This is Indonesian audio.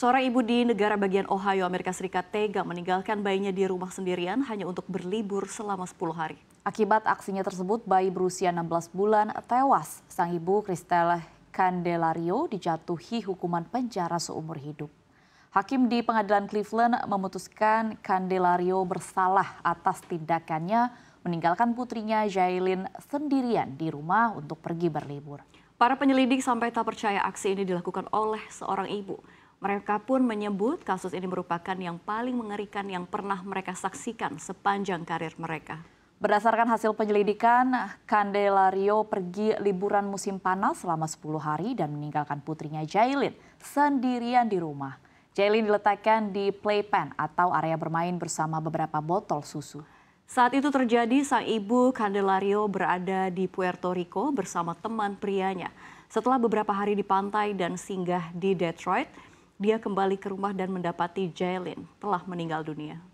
Seorang ibu di negara bagian Ohio, Amerika Serikat tega meninggalkan bayinya di rumah sendirian hanya untuk berlibur selama 10 hari. Akibat aksinya tersebut, bayi berusia 16 bulan tewas. Sang ibu, Christelle Candelario, dijatuhi hukuman penjara seumur hidup. Hakim di pengadilan Cleveland memutuskan Candelario bersalah atas tindakannya meninggalkan putrinya Jailin sendirian di rumah untuk pergi berlibur. Para penyelidik sampai tak percaya aksi ini dilakukan oleh seorang ibu. Mereka pun menyebut kasus ini merupakan yang paling mengerikan yang pernah mereka saksikan sepanjang karir mereka. Berdasarkan hasil penyelidikan, Candelario pergi liburan musim panas selama 10 hari dan meninggalkan putrinya Jailin sendirian di rumah. Jailin diletakkan di playpen atau area bermain bersama beberapa botol susu. Saat itu terjadi, sang ibu Candelario berada di Puerto Rico bersama teman prianya. Setelah beberapa hari di pantai dan singgah di Detroit, dia kembali ke rumah dan mendapati jailin telah meninggal dunia